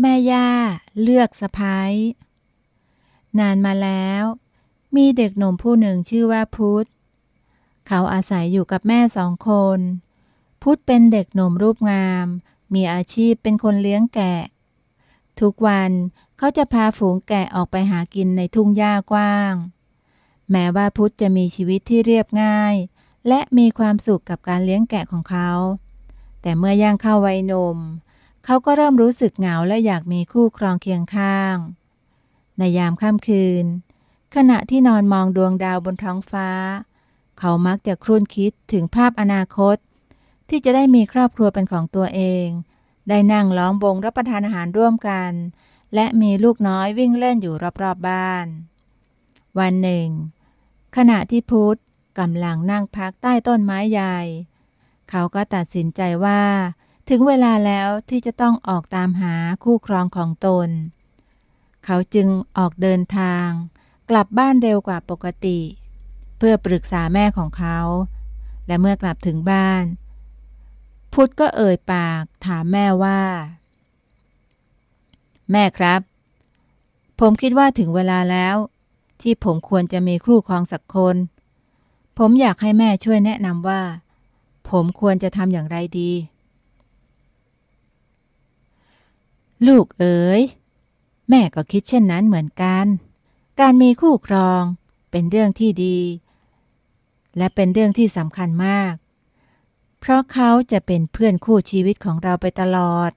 แม่ย่าเลือกสะพ้ายนานมาแล้ว มีเด็กหนุ่มผู้หนึ่งชื่อว่าพุทธเขาอาศัยอยู่กับแม่สองคน พุทธเป็นเด็กหนุ่มรูปงาม มีอาชีพเป็นคนเลี้ยงแกะ ทุกวันเขาจะพาฝูงแกะออกไปหากินในทุ่งหญ้ากว้าง แม้ว่าพุทธจะมีชีวิตที่เรียบง่าย และมีความสุขกับการเลี้ยงแกะของเขา แต่เมื่อย่างเข้าวัยหนุ่มเขาก็เริ่มรู้สึกเหงาและอยากมีคู่ครองเคียงข้าง ในยามค่ำคืน ขณะที่นอนมองดวงดาวบนท้องฟ้า เขามักจะครุ่นคิดถึงภาพอนาคต ที่จะได้มีครอบครัวเป็นของตัวเองได้นั่งล้อมวงรับประทานอาหารร่วมกัน และมีลูกน้อยวิ่งเล่นอยู่รอบ ๆ บ้าน วันหนึ่ง ขณะที่พุทธกำลังนั่งพักใต้ต้นไม้ใหญ่ เขาก็ตัดสินใจว่าถึงเวลาแล้วที่จะต้องออกตามหาคู่ครองของตน เขาจึงออกเดินทาง กลับบ้านเร็วกว่าปกติ เพื่อปรึกษาแม่ของเขา และเมื่อกลับถึงบ้าน พุทธก็เอ่ยปากถามแม่ว่า แม่ครับ ผมคิดว่าถึงเวลาแล้ว ที่ผมควรจะมีคู่ครองสักคน ผมอยากให้แม่ช่วยแนะนำว่า ผมควรจะทำอย่างไรดีลูกเอ๋ยแม่ก็คิดเช่นนั้นเหมือนกัน การมีคู่ครองเป็นเรื่องที่ดี และเป็นเรื่องที่สำคัญมาก เพราะเขาจะเป็นเพื่อนคู่ชีวิตของเราไปตลอด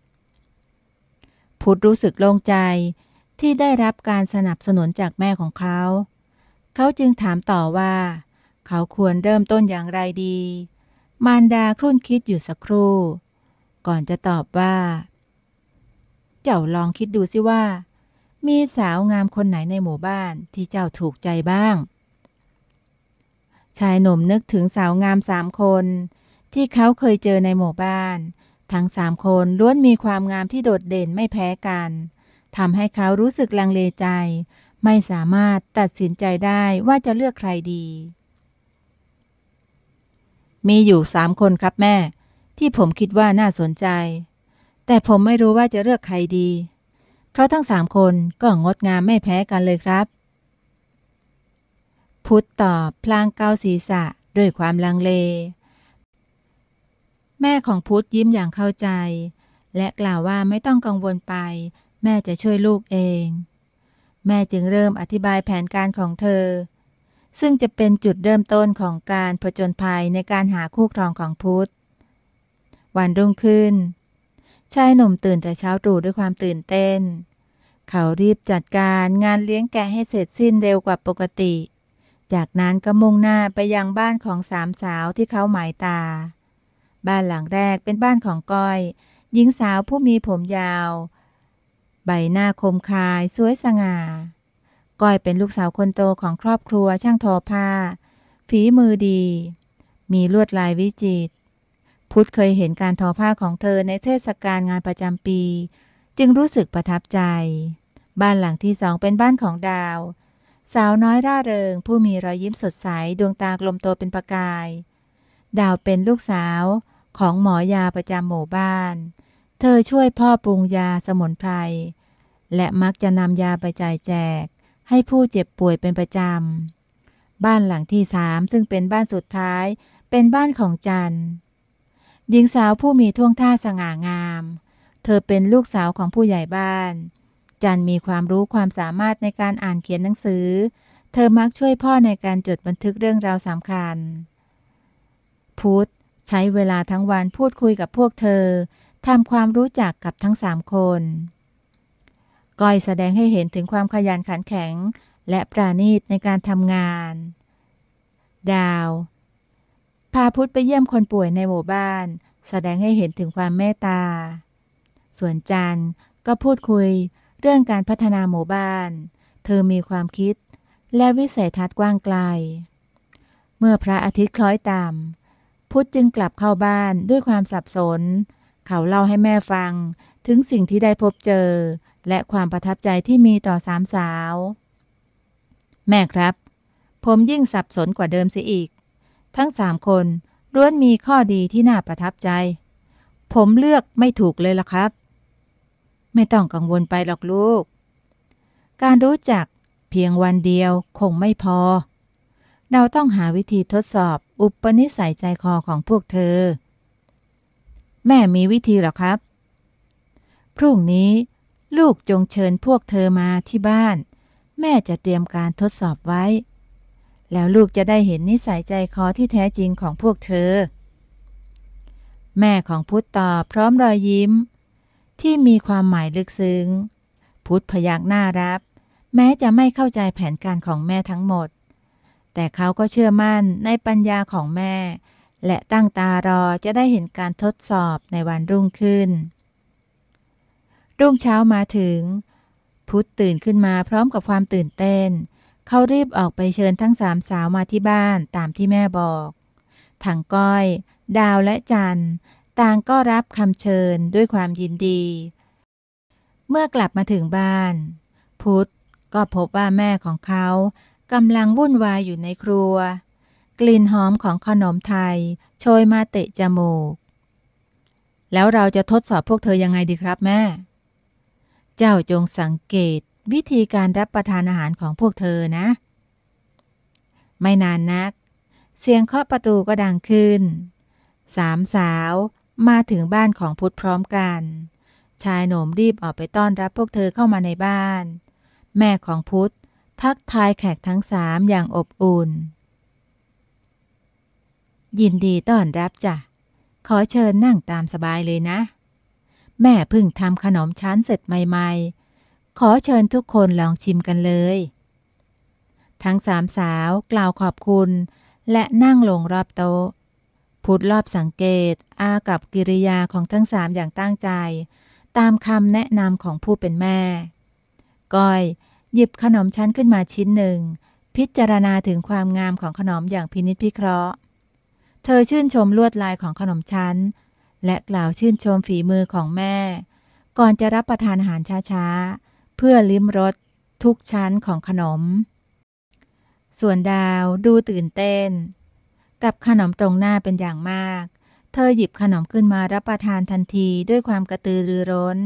พุทธรู้สึกโล่งใจที่ได้รับการสนับสนุนจากแม่ของเขา เขาจึงถามต่อว่า เขาควรเริ่มต้นอย่างไรดี มารดาครุ่นคิดอยู่สักครู่ ก่อนจะตอบว่าเจ้าลองคิดดูสิว่า มีสาวงามคนไหนในหมู่บ้านที่เจ้าถูกใจบ้าง ชายหนุ่มนึกถึงสาวงามสามคน ที่เขาเคยเจอในหมู่บ้าน ทั้งสามคนล้วนมีความงามที่โดดเด่นไม่แพ้กันทำให้เขารู้สึกลังเลใจ ไม่สามารถตัดสินใจได้ว่าจะเลือกใครดี มีอยู่สามคนครับแม่ ที่ผมคิดว่าน่าสนใจแต่ผมไม่รู้ว่าจะเลือกใครดี เพราะทั้งสามคนก็งดงาม ไม่แพ้กันเลยครับ พุทธตอบ พลางเกาศีรษะด้วยความลังเล แม่ของ พุทธยิ้มอย่างเข้าใจ และกล่าวว่าไม่ต้องกังวลไป แม่จะช่วยลูกเอง แม่จึงเริ่มอธิบายแผนการของเธอ ซึ่งจะเป็นจุด เริ่มต้นของการผจญภัยในการหาคู่ครองของพุทธวันรุ่งขึ้นชายหนุ่มตื่นแต่เช้าตรู่ด้วยความตื่นเต้น เขารีบจัดการงานเลี้ยงแกะให้เสร็จสิ้นเร็วกว่าปกติ จากนั้นก็มุ่งหน้าไปยังบ้านของสามสาวที่เขาหมายตา บ้านหลังแรกเป็นบ้านของก้อยหญิงสาวผู้มีผมยาว ใบหน้าคมคายสวยสง่า ก้อยเป็นลูกสาวคนโตของครอบครัวช่างทอผ้า ฝีมือดี มีลวดลายวิจิตรพุทธเคยเห็นการทอผ้าของเธอในเทศกาลงานประจำปี จึงรู้สึกประทับใจ บ้านหลังที่สองเป็นบ้านของดาว สาวน้อยร่าเริง ผู้มีรอยยิ้มสดใส ดวงตากลมโตเป็นประกาย ดาวเป็นลูกสาวของหมอยาประจำหมู่บ้าน เธอช่วยพ่อปรุงยาสมุนไพรและมักจะนำยาไปจ่ายแจก ให้ผู้เจ็บป่วยเป็นประจำบ้านหลังที่สามซึ่งเป็นบ้านสุดท้ายเป็นบ้านของจันทร์หญิงสาวผู้มีท่วงท่าสง่างาม เธอเป็นลูกสาวของผู้ใหญ่บ้าน จันมีความรู้ความสามารถในการอ่านเขียนหนังสือ เธอมักช่วยพ่อในการจดบันทึกเรื่องราวสำคัญ พุทธใช้เวลาทั้งวันพูดคุยกับพวกเธอ ทำความรู้จักกับทั้งสามคนก้อยแสดงให้เห็นถึงความขยันขันแข็งและปราณีตในการทำงาน ดาวพาพุทธไปเยี่ยมคนป่วยในหมู่บ้าน แสดงให้เห็นถึงความเมตตา ส่วนจันก็พูดคุยเรื่องการพัฒนาหมู่บ้าน เธอมีความคิดและวิสัยทัศน์กว้างไกล เมื่อพระอาทิตย์คล้อยต่ำพุทธจึงกลับเข้าบ้านด้วยความสับสน เขาเล่าให้แม่ฟังถึงสิ่งที่ได้พบเจอ และความประทับใจที่มีต่อสามสาว แม่ครับ ผมยิ่งสับสนกว่าเดิมเสียอีกทั้งสามคนล้วนมีข้อดีที่น่าประทับใจ ผมเลือกไม่ถูกเลยล่ะครับ ไม่ต้องกังวลไปหรอกลูก การรู้จักเพียงวันเดียวคงไม่พอ เราต้องหาวิธีทดสอบอุปนิสัยใจคอของพวกเธอ แม่มีวิธีหรอครับ พรุ่งนี้ ลูกจงเชิญพวกเธอมาที่บ้าน แม่จะเตรียมการทดสอบไว้แล้วลูกจะได้เห็นนิสัยใจคอที่แท้จริงของพวกเธอ แม่ของพุทธตอบพร้อมรอยยิ้ม ที่มีความหมายลึกซึ้ง พุทธพยักหน้ารับ แม้จะไม่เข้าใจแผนการของแม่ทั้งหมด แต่เขาก็เชื่อมั่นในปัญญาของแม่ และตั้งตารอจะได้เห็นการทดสอบในวันรุ่งขึ้น รุ่งเช้ามาถึง พุทธตื่นขึ้นมาพร้อมกับความตื่นเต้นเขารีบออกไปเชิญทั้งสามสาวมาที่บ้านตามที่แม่บอกทางก้อย ดาวและจันต่างก็รับคำเชิญด้วยความยินดี เมื่อกลับมาถึงบ้าน พุทธก็พบว่าแม่ของเขากำลังวุ่นวายอยู่ในครัว กลิ่นหอมของขนมไทย โชยมาเตะจมูก แล้วเราจะทดสอบพวกเธอยังไงดีครับแม่ เจ้าจงสังเกตวิธีการรับประทานอาหารของพวกเธอนะ ไม่นานนัก เสียงเคาะประตูก็ดังขึ้นสามสาวมาถึงบ้านของพุทธพร้อมกัน ชายหนุ่มรีบออกไปต้อนรับพวกเธอเข้ามาในบ้าน แม่ของพุทธทักทายแขกทั้งสามอย่างอบอุ่น ยินดีต้อนรับจ้ะขอเชิญนั่งตามสบายเลยนะ แม่พึ่งทำขนมชั้นเสร็จใหม่ ๆขอเชิญทุกคนลองชิมกันเลย ทั้งสามสาวกล่าวขอบคุณ และนั่งลงรอบโต๊ะพุดรอบสังเกตอากับกิริยาของทั้งสามอย่างตั้งใจ ตามคำแนะนำของผู้เป็นแม่ก้อย หยิบขนมชั้นขึ้นมาชิ้นหนึ่ง พิจารณาถึงความงามของขนมอย่างพินิจพิเคราะห์ เธอชื่นชมลวดลายของขนมชั้น และกล่าวชื่นชมฝีมือของแม่ ก่อนจะรับประทานอาหารช้าๆเพื่อลิ้มรสทุกชั้นของขนม ส่วนดาวดูตื่นเต้น กับขนมตรงหน้าเป็นอย่างมาก เธอหยิบขนมขึ้นมารับประทานทันทีด้วยความกระตือรือร้น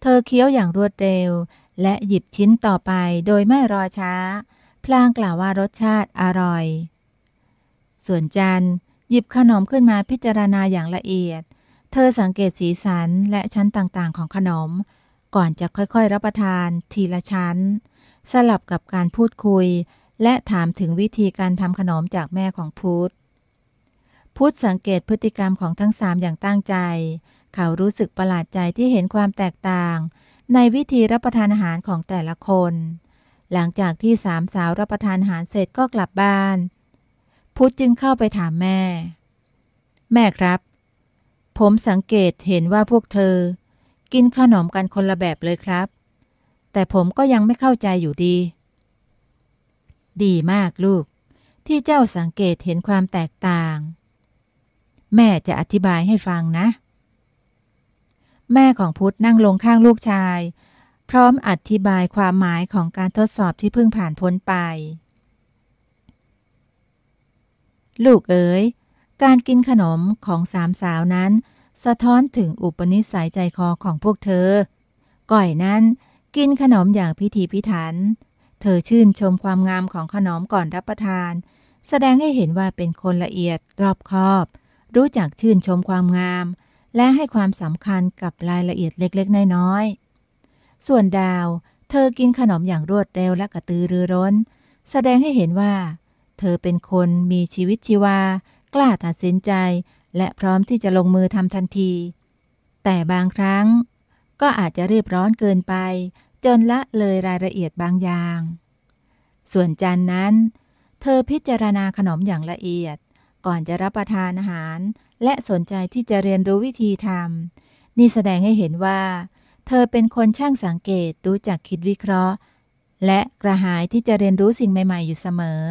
เธอเคี้ยวอย่างรวดเร็ว และหยิบชิ้นต่อไปโดยไม่รอช้า พลางกล่าวว่ารสชาติอร่อย ส่วนจันหยิบขนมขึ้นมาพิจารณาอย่างละเอียด เธอสังเกตสีสันและชั้นต่างๆ ของขนมก่อนจะค่อยๆ รับประทาน ทีละชั้น สลับกับการพูดคุย และถามถึงวิธีการทำขนมจากแม่ของพุทธพุทธสังเกตพฤติกรรมของทั้งสามอย่างตั้งใจ เขารู้สึกประหลาดใจที่เห็นความแตกต่าง ในวิธีรับประทานอาหารของแต่ละคน หลังจากที่สามสาวรับประทานอาหารเสร็จก็กลับบ้านพุทธจึงเข้าไปถามแม่ แม่ครับ ผมสังเกตเห็นว่าพวกเธอกินขนมกันคนละแบบเลยครับ แต่ผมก็ยังไม่เข้าใจอยู่ดี ดีมากลูก ที่เจ้าสังเกตเห็นความแตกต่าง แม่จะอธิบายให้ฟังนะ แม่ของพุทธนั่งลงข้างลูกชาย พร้อมอธิบายความหมายของการทดสอบที่เพิ่งผ่านพ้นไป ลูกเอ๋ย การกินขนมของสามสาวนั้นสะท้อนถึงอุปนิสัยใจคอของพวกเธอ ก่อยนั้น กินขนมอย่างพิธีพิถัน เธอชื่นชมความงามของขนม ก่อนรับประทาน แสดงให้เห็นว่าเป็นคนละเอียดรอบคอบ รู้จักชื่นชมความงาม และให้ความสำคัญกับรายละเอียดเล็กๆ น้อยๆ ส่วนดาว เธอกินขนมอย่างรวดเร็วและกระตือรือร้น แสดงให้เห็นว่า เธอเป็นคนมีชีวิตชีวา กล้าตัดสินใจและพร้อมที่จะลงมือทำทันที แต่บางครั้งก็อาจจะรีบร้อนเกินไป จนละเลยรายละเอียดบางอย่าง ส่วนจันนั้น เธอพิจารณาขนมอย่างละเอียด ก่อนจะรับประทานอาหาร และสนใจที่จะเรียนรู้วิธีทำนี่แสดงให้เห็นว่า เธอเป็นคนช่างสังเกตรู้จักคิดวิเคราะห์ และกระหายที่จะเรียนรู้สิ่งใหม่ๆอยู่เสมอ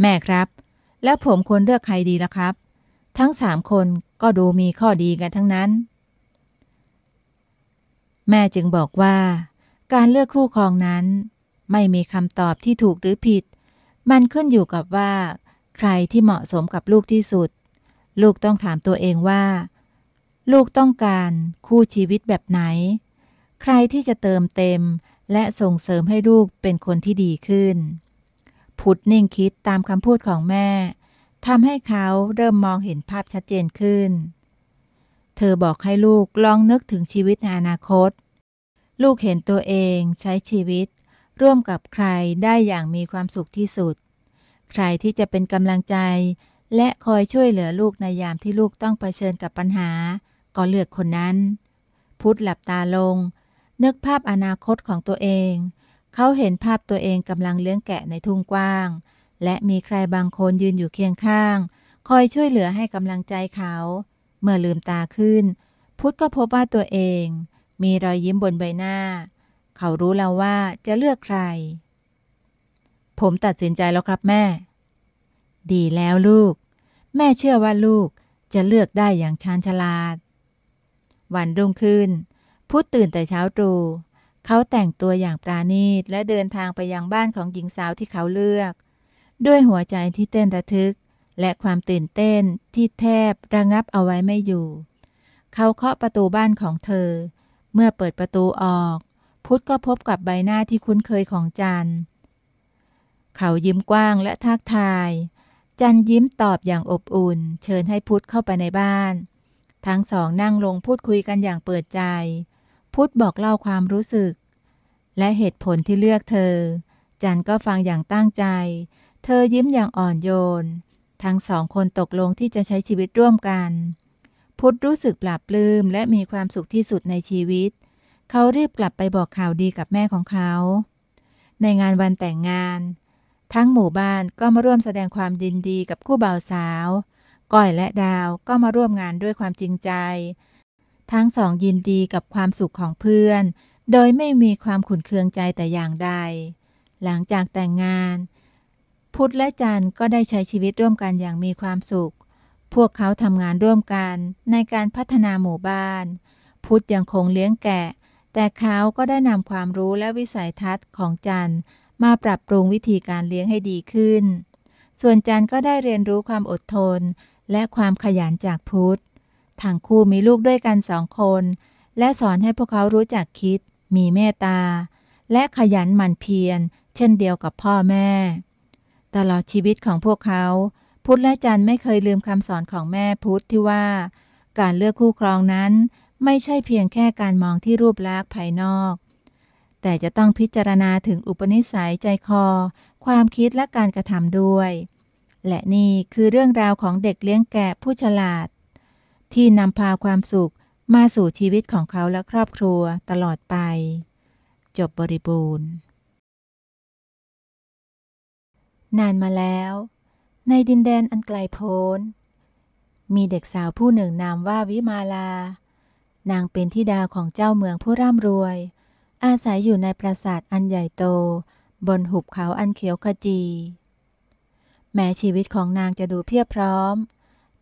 แม่ครับ แล้วผมควรเลือกใครดีล่ะครับทั้งสามคนก็ดูมีข้อดีกันทั้งนั้น แม่จึงบอกว่า การเลือกคู่ครองนั้น ไม่มีคำตอบที่ถูกหรือผิด มันขึ้นอยู่กับว่า ใครที่เหมาะสมกับลูกที่สุด ลูกต้องถามตัวเองว่า ลูกต้องการคู่ชีวิตแบบไหน ใครที่จะเติมเต็มและส่งเสริมให้ลูกเป็นคนที่ดีขึ้นพุดนิ่งคิดตามคำพูดของแม่ทำให้เขาเริ่มมองเห็นภาพชัดเจนขึ้น เธอบอกให้ลูกลองนึกถึงชีวิตในอนาคต ลูกเห็นตัวเองใช้ชีวิต ร่วมกับใครได้อย่างมีความสุขที่สุด ใครที่จะเป็นกำลังใจ และคอยช่วยเหลือลูกในยามที่ลูกต้องเผชิญกับปัญหา ก็เลือกคนนั้น พุทธหลับตาลง นึกภาพอนาคตของตัวเอง เขาเห็นภาพตัวเองกำลังเลี้ยงแกะในทุ่งกว้างและมีใครบางคนยืนอยู่เคียงข้าง คอยช่วยเหลือให้กำลังใจเขา เมื่อลืมตาขึ้น พุทธก็พบว่าตัวเอง มีรอยยิ้มบนใบหน้า เขารู้แล้วว่าจะเลือกใคร ผมตัดสินใจแล้วครับแม่ ดีแล้วลูก แม่เชื่อว่าลูกจะเลือกได้อย่างชาญฉลาด วันรุ่งขึ้น พุทธตื่นแต่เช้าตรู่เขาแต่งตัวอย่างปราณีตและเดินทางไปยังบ้านของหญิงสาวที่เขาเลือกด้วยหัวใจที่เต้นระทึกและความตื่นเต้นที่แทบระงับเอาไว้ไม่อยู่ เขาเคาะประตูบ้านของเธอ เมื่อเปิดประตูออก พุทธก็พบกับใบหน้าที่คุ้นเคยของจันเขายิ้มกว้างและทักทาย จันยิ้มตอบอย่างอบอุ่น เชิญให้พุทธเข้าไปในบ้าน ทั้งสองนั่งลงพูดคุยกันอย่างเปิดใจ พุทธบอกเล่าความรู้สึก และเหตุผลที่เลือกเธอ จันก็ฟังอย่างตั้งใจเธอยิ้มอย่างอ่อนโยน ทั้งสองคนตกลงที่จะใช้ชีวิตร่วมกัน พุทธรู้สึกปลาบปลื้มและมีความสุขที่สุดในชีวิต เขาเรียบกลับไปบอกข่าวดีกับแม่ของเขา ในงานวันแต่งงาน ทั้งหมู่บ้านก็มาร่วมแสดงความยินดีกับคู่บ่าวสาว ก้อยและดาวก็มาร่วมงานด้วยความจริงใจ ทั้งสองยินดีกับความสุขของเพื่อน โดยไม่มีความขุนเคืองใจแต่อย่างใด หลังจากแต่งงานพุทธและจันทร์ก็ได้ใช้ชีวิตร่วมกันอย่างมีความสุข พวกเขาทำงานร่วมกันในการพัฒนาหมู่บ้าน พุทธยังคงเลี้ยงแกะ แต่เขาก็ได้นำความรู้และวิสัยทัศน์ของจันทร์มาปรับปรุงวิธีการเลี้ยงให้ดีขึ้น ส่วนจันทร์ก็ได้เรียนรู้ความอดทนและความขยันจากพุทธทั้งคู่มีลูกด้วยกันสองคน และสอนให้พวกเขารู้จักคิด มีเมตตา และขยันหมั่นเพียรเช่นเดียวกับพ่อแม่ตลอดชีวิตของพวกเขาพุทธและจันไม่เคยลืมคำสอนของแม่พุทธที่ว่าการเลือกคู่ครองนั้นไม่ใช่เพียงแค่การมองที่รูปลักษณ์ภายนอก แต่จะต้องพิจารณาถึงอุปนิสัยใจคอ ความคิดและการกระทำด้วย และนี่คือเรื่องราวของเด็กเลี้ยงแกะผู้ฉลาด ที่นำพาความสุขมาสู่ชีวิตของเขาและครอบครัวตลอดไป จบบริบูรณ์นานมาแล้ว ในดินแดนอันไกลโพ้น มีเด็กสาวผู้หนึ่งนามว่าวิมาลา นางเป็นทิดาของเจ้าเมืองผู้ร่ำรวย อาศัยอยู่ในปราสาทอันใหญ่โต บนหุบเขาอันเขียวขจี แม้ชีวิตของนางจะดูเพียบพร้อม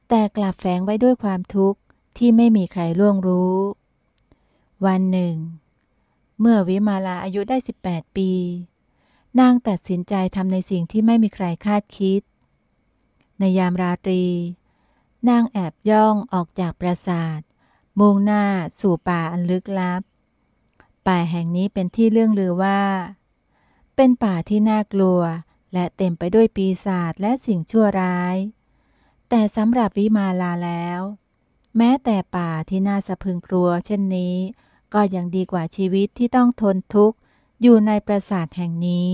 แต่กลับแฝงไว้ด้วยความทุกข์ที่ไม่มีใครล่วงรู้ วันหนึ่ง เมื่อวิมาลาอายุได้ 18 ปีนางตัดสินใจทำในสิ่งที่ไม่มีใครคาดคิด ในยามราตรี นางแอบย่องออกจากปราสาทมุ่งหน้าสู่ป่าอันลึกลับ ป่าแห่งนี้เป็นที่เรื่องลือว่า เป็นป่าที่น่ากลัว และเต็มไปด้วยปีศาจและสิ่งชั่วร้าย แต่สำหรับวิมาลาแล้ว แม้แต่ป่าที่น่าสะพึงกลัวเช่นนี้ ก็ยังดีกว่าชีวิตที่ต้องทนทุกข์อยู่ในปราสาทแห่งนี้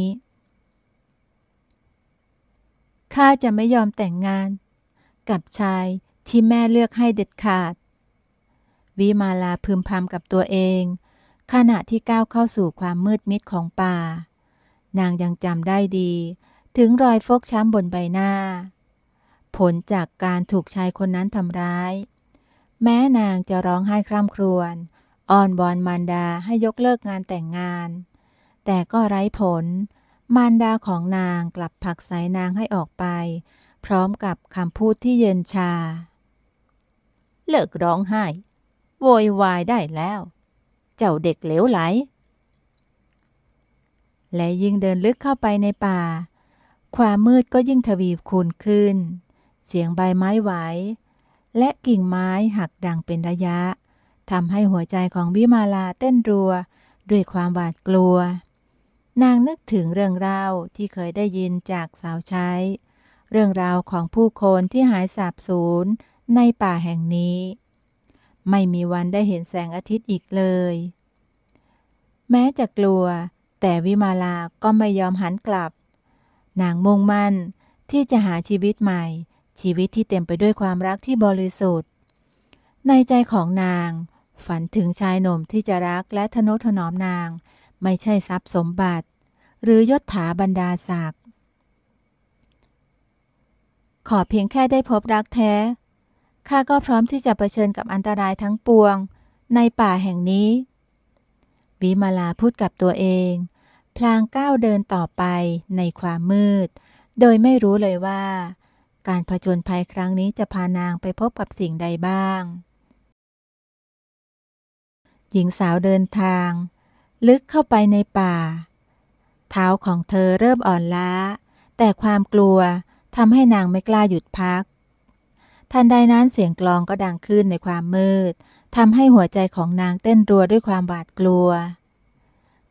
ข้าจะไม่ยอมแต่งงาน กับชายที่แม่เลือกให้เด็ดขาด วิมาลาพึมพำกับตัวเอง ขณะที่ก้าวเข้าสู่ความมืดมิดของป่า นางยังจำได้ดี ถึงรอยฟกช้ำบนใบหน้า ผลจากการถูกชายคนนั้นทำร้าย แม้นางจะร้องไห้คร่ำครวญอ้อนบอนมารดาให้ยกเลิกงานแต่งงานแต่ก็ไร้ผล มารดาของนางกลับผลักสายนางให้ออกไป พร้อมกับคำพูดที่เย็นชา เลิกร้องไห้โวยวายได้แล้ว เจ้าเด็กเหลวไหล และยิ่งเดินลึกเข้าไปในป่า ความมืดก็ยิ่งทวีคูณขึ้น เสียงใบไม้ไหว และกิ่งไม้หักดังเป็นระยะทำให้หัวใจของวิมาลาเต้นรัว ด้วยความหวาดกลัวนางนึกถึงเรื่องราวที่เคยได้ยินจากสาวใช้ เรื่องราวของผู้คน ที่หายสาบสูญในป่าแห่งนี้ ไม่มีวันได้เห็นแสงอาทิตย์อีกเลย แม้จะกลัวแต่วิมาลาก็ไม่ยอมหันกลับนางมุ่งมั่นที่จะหาชีวิตใหม่ ชีวิตที่เต็มไปด้วยความรักที่บริสุทธิ์ ในใจของนางฝันถึงชายหนุ่มที่จะรักและทนุถนอมนางไม่ใช่ทรัพย์สมบัติ หรือยศถาบรรดาศักดิ์ขอเพียงแค่ได้พบรักแท้ ข้าก็พร้อมที่จะเผชิญกับอันตรายทั้งปวง ในป่าแห่งนี้ วิมาลาพูดกับตัวเอง พลางก้าวเดินต่อไปในความมืด โดยไม่รู้เลยว่า การผจญภัยครั้งนี้จะพานางไปพบกับสิ่งใดบ้าง หญิงสาวเดินทางลึกเข้าไปในป่า เท้าของเธอเริ่มอ่อนล้า แต่ความกลัวทำให้นางไม่กล้าหยุดพัก ทันใดนั้นเสียงกลองก็ดังขึ้นในความมืดทำให้หัวใจของนางเต้นรัวด้วยความหวาดกลัว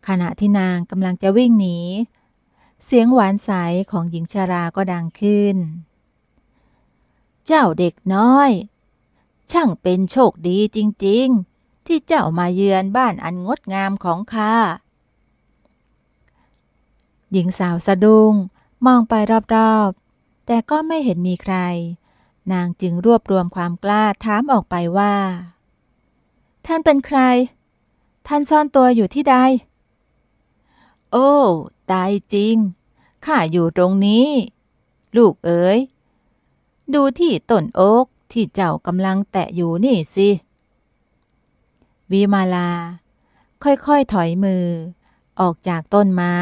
ขณะที่นางกำลังจะวิ่งหนี เสียงหวานใสของหญิงชาราก็ดังขึ้น เจ้าเด็กน้อย ช่างเป็นโชคดีจริงๆที่เจ้ามาเยือนบ้านอันงดงามของข้า หญิงสาวสะดุง้งมองไปรอบๆ แต่ก็ไม่เห็นมีใคร นางจึงรวบรวมความกล้าถามออกไปว่า ท่านเป็นใคร ท่านซ่อนตัวอยู่ที่ใด โอ้ ตายจริง ข้าอยู่ตรงนี้ ลูกเอ๋ย ดูที่ต้นโอ๊กที่เจ้ากำลังแตะอยู่นี่สิเวิมาลา ค่อยๆถอยมือ ออกจากต้นไม้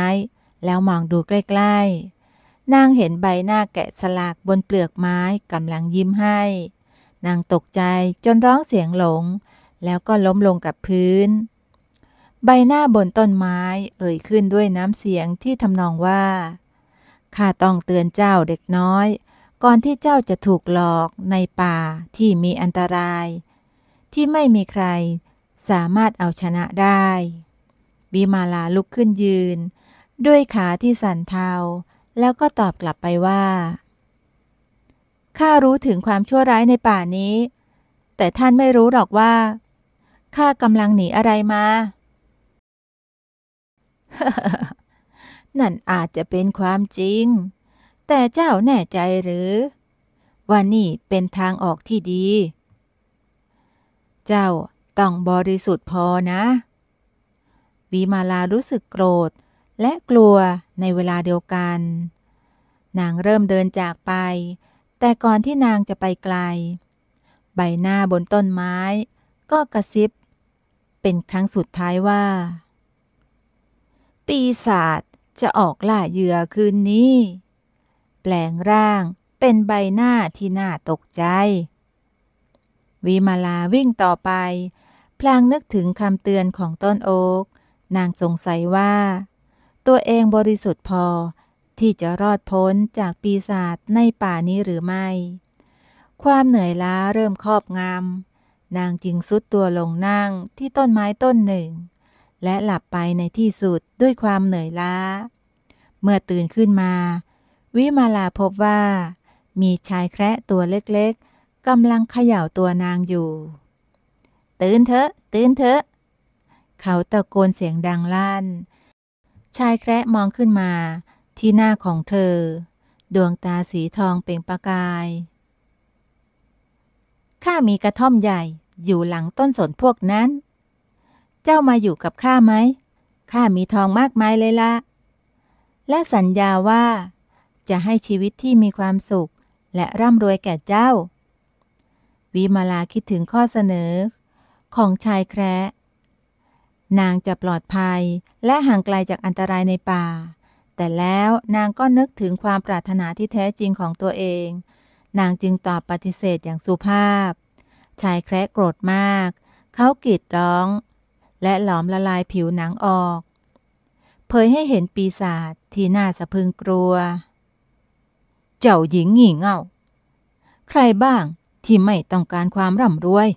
แล้วมองดูใกล้ ๆ นางเห็นใบหน้าแกะสลักบนเปลือกไม้กำลังยิ้มให้ นางตกใจจนร้องเสียงหลง แล้วก็ล้มลงกับพื้น ใบหน้าบนต้นไม้เอ่ยขึ้นด้วยน้ำ เสียงที่ทำนองว่า ข้าต้องเตือนเจ้าเด็กน้อย ก่อนที่เจ้าจะถูกหลอกในป่าที่มีอันตราย ที่ไม่มีใครสามารถเอาชนะได้วิมาลาลุกขึ้นยืน ด้วยขาที่สั่นเทา แล้วก็ตอบกลับไปว่า ข้ารู้ถึงความชั่วร้ายในป่านี้ แต่ท่านไม่รู้หรอกว่า ข้ากำลังหนีอะไรมา นั่นอาจจะเป็นความจริง แต่เจ้าแน่ใจหรือ ว่านี่เป็นทางออกที่ดี เจ้าต้องบริสุทธิ์พอนะ วีมาลารู้สึกโกรธและกลัวในเวลาเดียวกัน นางเริ่มเดินจากไป แต่ก่อนที่นางจะไปไกล ใบหน้าบนต้นไม้ ก็กระซิบ เป็นครั้งสุดท้ายว่า ปีศาจจะออกล่าเหยื่อคืนนี้ แปลงร่างเป็นใบหน้าที่น่าตกใจ วิมาลาวิ่งต่อไปลางนึกถึงคำเตือนของต้นโอ๊กนางสงสัยว่า ตัวเองบริสุทธิ์พอที่จะรอดพ้นจากปีศาจในป่านี้หรือไม่ ความเหนื่อยล้าเริ่มครอบงำ นางจึงสุดตัวลงนั่งที่ต้นไม้ต้นหนึ่ง และหลับไปในที่สุดด้วยความเหนื่อยล้า เมื่อตื่นขึ้นมา วิมาลาพบว่า มีชายแคระตัวเล็กๆกำลังเขย่าตัวนางอยู่ตื่นเถอะตื่นเถอะ เขาตะโกนเสียงดังลั่นชายแคระมองขึ้นมาที่หน้าของเธอ ดวงตาสีทองเปล่งประกาย ข้ามีกระท่อมใหญ่อยู่หลังต้นสนพวกนั้น เจ้ามาอยู่กับข้าไหม ข้ามีทองมากมายเลยละ และสัญญาว่า จะให้ชีวิตที่มีความสุขและร่ำรวยแก่เจ้า วิมาลาคิดถึงข้อเสนอของชายแคระนางจะปลอดภัยและห่างไกลจากอันตรายในป่า แต่แล้วนางก็นึกถึงความปรารถนาที่แท้จริงของตัวเอง นางจึงตอบปฏิเสธอย่างสุภาพ ชายแคระโกรธมาก เขากรีดร้อง และหลอมละลายผิวหนังออก เผยให้เห็นปีศาจที่น่าสะพึงกลัว เจ้าหญิงหงี่เง่าใครบ้างที่ไม่ต้องการความร่ำรวย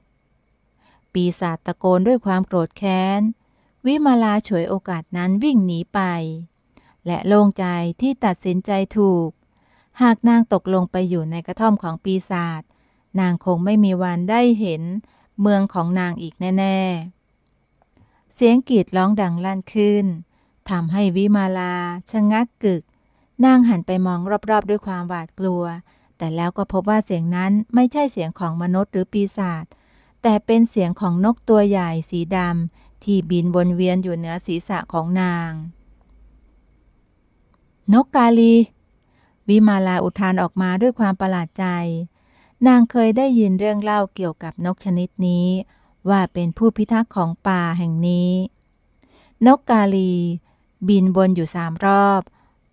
ปีศาจตะโกนด้วยความโกรธแค้น วิมาลาฉวยโอกาสนั้นวิ่งหนีไป และโล่งใจที่ตัดสินใจถูก หากนางตกลงไปอยู่ในกระท่อมของปีศาจ นางคงไม่มีวันได้เห็น เมืองของนางอีกแน่ ๆ เสียงกรีดร้องดังลั่นขึ้นทำให้วิมาลาชะงักกึก นางหันไปมองรอบๆ ด้วยความหวาดกลัว แต่แล้วก็พบว่าเสียงนั้นไม่ใช่เสียงของมนุษย์หรือปีศาจแต่เป็นเสียงของนกตัวใหญ่สีดำที่บินวนเวียนอยู่เหนือศีรษะของนาง นกกาลี วิมาลาอุทานออกมาด้วยความประหลาดใจ นางเคยได้ยินเรื่องเล่าเกี่ยวกับนกชนิดนี้ ว่าเป็นผู้พิทักษ์ของป่าแห่งนี้ นกกาลี บินวนอยู่สามรอบ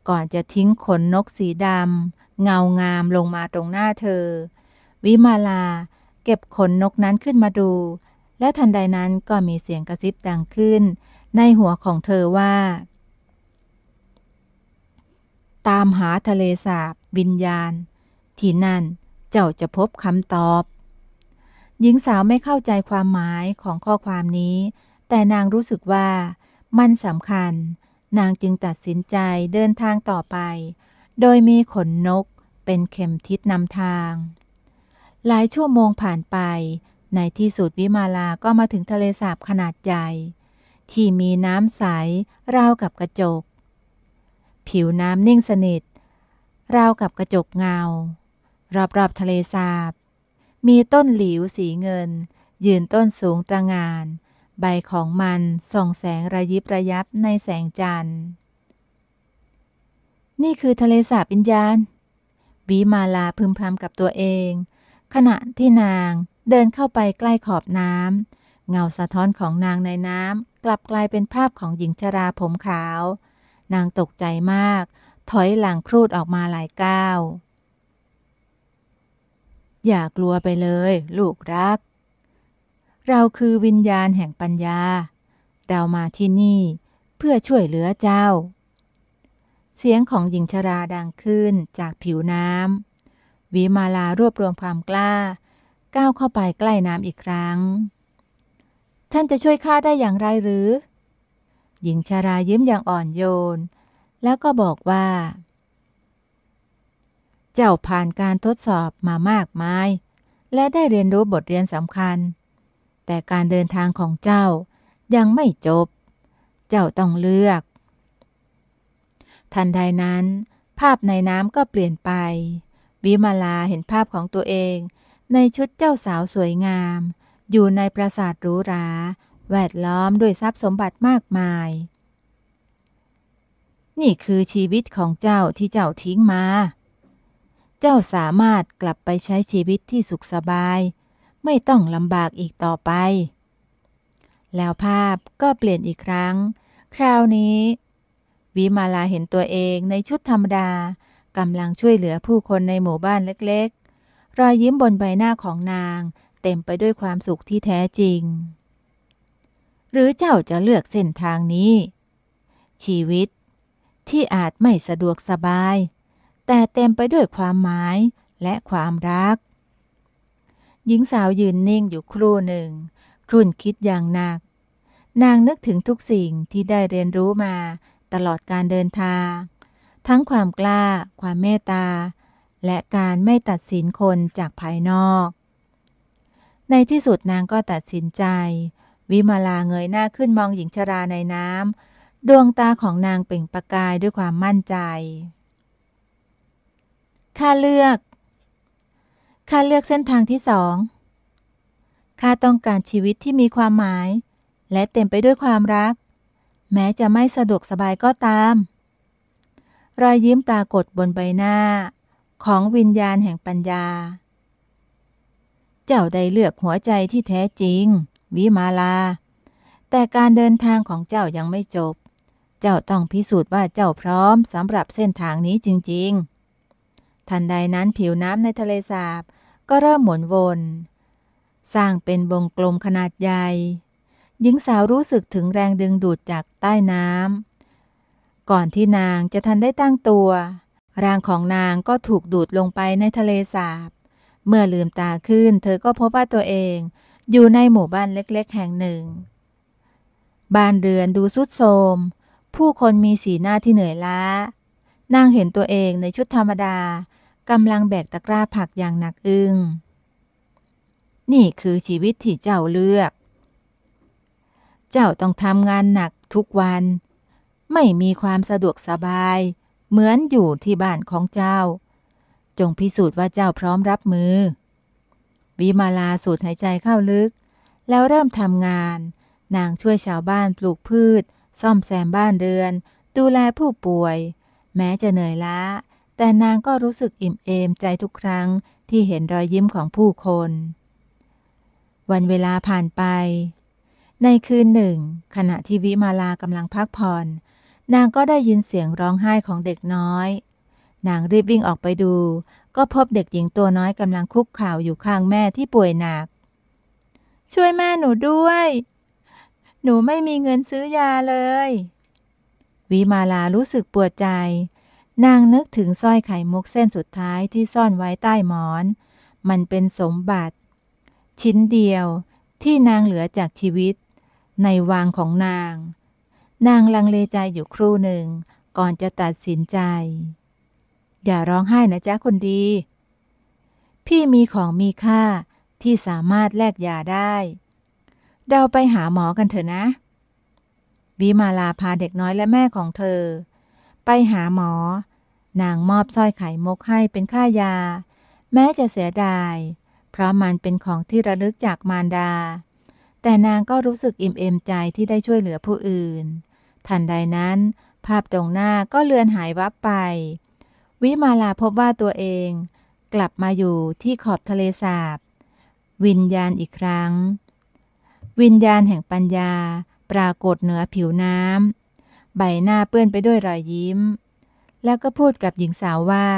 ก่อนจะทิ้งขนนกสีดำเงางามลงมาตรงหน้าเธอ วิมาลาเก็บขนนกนั้นขึ้นมาดู และทันใดนั้นก็มีเสียงกระซิบดังขึ้นในหัวของเธอว่า ตามหาทะเลสาบวิญญาณ ที่นั่นเจ้าจะพบคำตอบ หญิงสาวไม่เข้าใจความหมายของข้อความนี้ แต่นางรู้สึกว่ามันสำคัญนางจึงตัดสินใจเดินทางต่อไป โดยมีขนนกเป็นเข็มทิศนำทางหลายชั่วโมงผ่านไปในที่สุดวิมาลาก็มาถึงทะเลสาบขนาดใหญ่ ที่มีน้ำใสราวกับกระจก ผิวน้ำนิ่งสนิทราวกับกระจกเงารอบๆทะเลสาบ มีต้นหลิวสีเงิน ยืนต้นสูงตระงาน ใบของมันส่องแสงระยิบระยับในแสงจันทร์ นี่คือทะเลสาบอินยานวิมาลาพึมพำกับตัวเองขณะที่นางเดินเข้าไปใกล้ขอบน้ำเงาสะท้อนของนางในน้ำกลับกลายเป็นภาพของหญิงชราผมขาว นางตกใจมาก ถอยหลังครูดออกมาหลายก้าวอย่ากลัวไปเลย ลูกรัก เราคือวิญญาณแห่งปัญญา เรามาที่นี่ เพื่อช่วยเหลือเจ้า เสียงของหญิงชราดังขึ้นจากผิวน้ำวีมาลารวบรวมความกล้า ก้าวเข้าไปใกล้น้ำอีกครั้ง ท่านจะช่วยข้าได้อย่างไรหรือ หญิงชารายิ้มอย่างอ่อนโยน แล้วก็บอกว่า เจ้าผ่านการทดสอบมามากมาย และได้เรียนรู้บทเรียนสำคัญ แต่การเดินทางของเจ้ายังไม่จบ เจ้าต้องเลือก ทันใดนั้น ภาพในน้ำก็เปลี่ยนไปวิมาลาเห็นภาพของตัวเอง ในชุดเจ้าสาวสวยงาม อยู่ในปราสาทหรูหราแวดล้อมด้วยทรัพย์สมบัติมากมาย นี่คือชีวิตของเจ้าที่เจ้าทิ้งมา เจ้าสามารถกลับไปใช้ชีวิตที่สุขสบาย ไม่ต้องลำบากอีกต่อไป แล้วภาพก็เปลี่ยนอีกครั้งคราวนี้ วิมาลาเห็นตัวเองในชุดธรรมดากำลังช่วยเหลือผู้คนในหมู่บ้านเล็กๆ รอยยิ้มบนใบหน้าของนางเต็มไปด้วยความสุขที่แท้จริง หรือเจ้าจะเลือกเส้นทางนี้ ชีวิต ที่อาจไม่สะดวกสบาย แต่เต็มไปด้วยความหมายและความรัก หญิงสาวยืนนิ่งอยู่ครู่หนึ่ง ครุ่นคิดอย่างหนัก นางนึกถึงทุกสิ่งที่ได้เรียนรู้มา ตลอดการเดินทางทั้งความกล้า ความเมตตา และการไม่ตัดสินคนจากภายนอก ในที่สุดนางก็ตัดสินใจ วิมาลาเงยหน้าขึ้นมองหญิงชราในน้ำดวงตาของนางเปล่งประกายด้วยความมั่นใจ ข้าเลือก ข้าเลือกเส้นทางที่สองข้าต้องการชีวิตที่มีความหมาย และเต็มไปด้วยความรัก แม้จะไม่สะดวกสบายก็ตามรอยยิ้มปรากฏบนใบหน้า ของวิญญาณแห่งปัญญา เจ้าได้เลือกหัวใจที่แท้จริง วิมาลา แต่การเดินทางของเจ้ายังไม่จบ เจ้าต้องพิสูจน์ว่าเจ้าพร้อมสำหรับเส้นทางนี้จริงๆ ทันใดนั้นผิวน้ำในทะเลสาบก็เริ่มหมุนวน สร้างเป็นวงกลมขนาดใหญ่ หญิงสาวรู้สึกถึงแรงดึงดูดจากใต้น้ำก่อนที่นางจะทันได้ตั้งตัวร่างของนางก็ถูกดูดลงไปในทะเลสาบ เมื่อลืมตาขึ้นเธอก็พบว่าตัวเองอยู่ในหมู่บ้านเล็ก ๆ แห่งหนึ่ง บ้านเรือนดูสุดโทมผู้คนมีสีหน้าที่เหนื่อยล้านางเห็นตัวเองในชุดธรรมดากำลังแบกตะกร้าผักอย่างหนักอึง้ง นี่คือชีวิตที่เจ้าเลือก เจ้าต้องทำงานหนักทุกวันไม่มีความสะดวกสบาย เหมือนอยู่ที่บ้านของเจ้า จงพิสูจน์ว่าเจ้าพร้อมรับมือ วิมาลาสูดหายใจเข้าลึก แล้วเริ่มทำงาน นางช่วยชาวบ้านปลูกพืช ซ่อมแซมบ้านเรือนดูแลผู้ป่วย แม้จะเหนื่อยล้าแต่นางก็รู้สึกอิ่มเอมใจทุกครั้งที่เห็นรอยยิ้มของผู้คน วันเวลาผ่านไป ในคืนหนึ่ง ขณะที่วิมาลากำลังพักผ่อนนางก็ได้ยินเสียงร้องไห้ของเด็กน้อย นางรีบวิ่งออกไปดู ก็พบเด็กหญิงตัวน้อยกำลังคุกข่าวอยู่ข้างแม่ที่ป่วยหนัก ช่วยแม่หนูด้วย หนูไม่มีเงินซื้อยาเลย วิมาลารู้สึกปวดใจ นางนึกถึงสร้อยไข่มุกเส้นสุดท้ายที่ซ่อนไว้ใต้หมอน มันเป็นสมบัติ ชิ้นเดียวที่นางเหลือจากชีวิต ในวางของนางนางลังเลใจอยู่ครู่หนึ่งก่อนจะตัดสินใจ อย่าร้องไห้นะจ๊ะคนดี พี่มีของมีค่าที่สามารถแลกยาได้เราไปหาหมอกันเถอะนะ วิมาลาพาเด็กน้อยและแม่ของเธอ ไปหาหมอ นางมอบสร้อยไข่มุกให้เป็นค่ายา แม้จะเสียดาย เพราะมันเป็นของที่ระลึกจากมารดาแต่นางก็รู้สึกอิ่มเอมใจที่ได้ช่วยเหลือผู้อื่น ทันใดนั้น ภาพตรงหน้าก็เลือนหายวับไป วิมาลาพบว่าตัวเอง กลับมาอยู่ที่ขอบทะเลสาบวิญญาณอีกครั้ง วิญญาณแห่งปัญญา ปรากฏเหนือผิวน้ำใบหน้าเปื้อนไปด้วยรอยยิ้ม แล้วก็พูดกับหญิงสาวว่า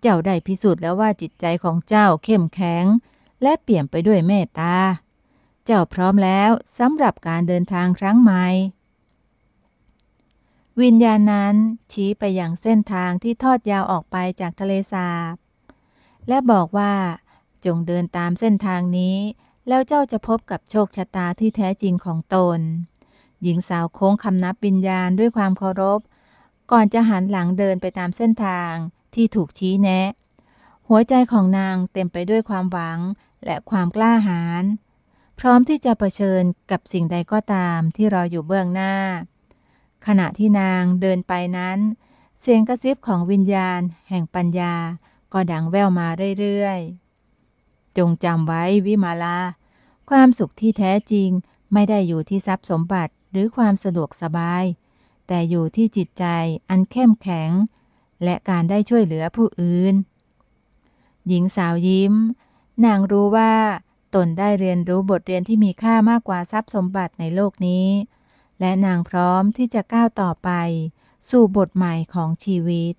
เจ้าได้พิสูจน์แล้วว่าจิตใจของเจ้าเข้มแข็ง และเปลี่ยนไปด้วยเมตตาเจ้าพร้อมแล้วสำหรับการเดินทางครั้งใหม่วิญญาณนั้นชี้ไปยังเส้นทางที่ทอดยาวออกไปจากทะเลสาบ และบอกว่า จงเดินตามเส้นทางนี้ แล้วเจ้าจะพบกับโชคชะตาที่แท้จริงของตน หญิงสาวโค้งคำนับวิญญาณด้วยความเคารพ ก่อนจะหันหลังเดินไปตามเส้นทางที่ถูกชี้แนะ หัวใจของนางเต็มไปด้วยความหวังและความกล้าหาญพร้อมที่จะะเผชิญกับสิ่งใดก็ตามที่รออยู่เบื้องหน้า ขณะที่นางเดินไปนั้น เสียงกระซิบของวิญญาณแห่งปัญญาก็ดังแว่วมาเรื่อยๆจงจำไว้วิมาลา ความสุขที่แท้จริงไม่ได้อยู่ที่ทรัพย์สมบัติหรือความสะดวกสบาย แต่อยู่ที่จิตใจอันเข้มแข็ง และการได้ช่วยเหลือผู้อื่น หญิงสาวยิ้ม นางรู้ว่าตนได้เรียนรู้บทเรียนที่มีค่ามากกว่าทรัพย์สมบัติในโลกนี้ และนางพร้อมที่จะก้าวต่อไปสู่บทใหม่ของชีวิต